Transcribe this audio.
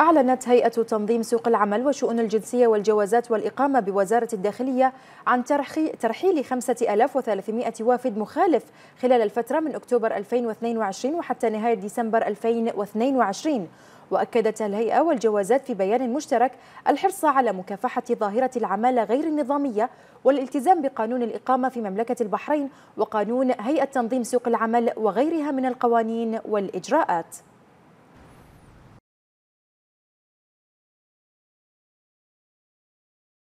أعلنت هيئة تنظيم سوق العمل وشؤون الجنسية والجوازات والإقامة بوزارة الداخلية عن ترحيل 5300 وافد مخالف خلال الفترة من أكتوبر 2022 وحتى نهاية ديسمبر 2022 وأكدت الهيئة والجوازات في بيان مشترك الحرص على مكافحة ظاهرة العمالة غير النظامية والالتزام بقانون الإقامة في مملكة البحرين وقانون هيئة تنظيم سوق العمل وغيرها من القوانين والإجراءات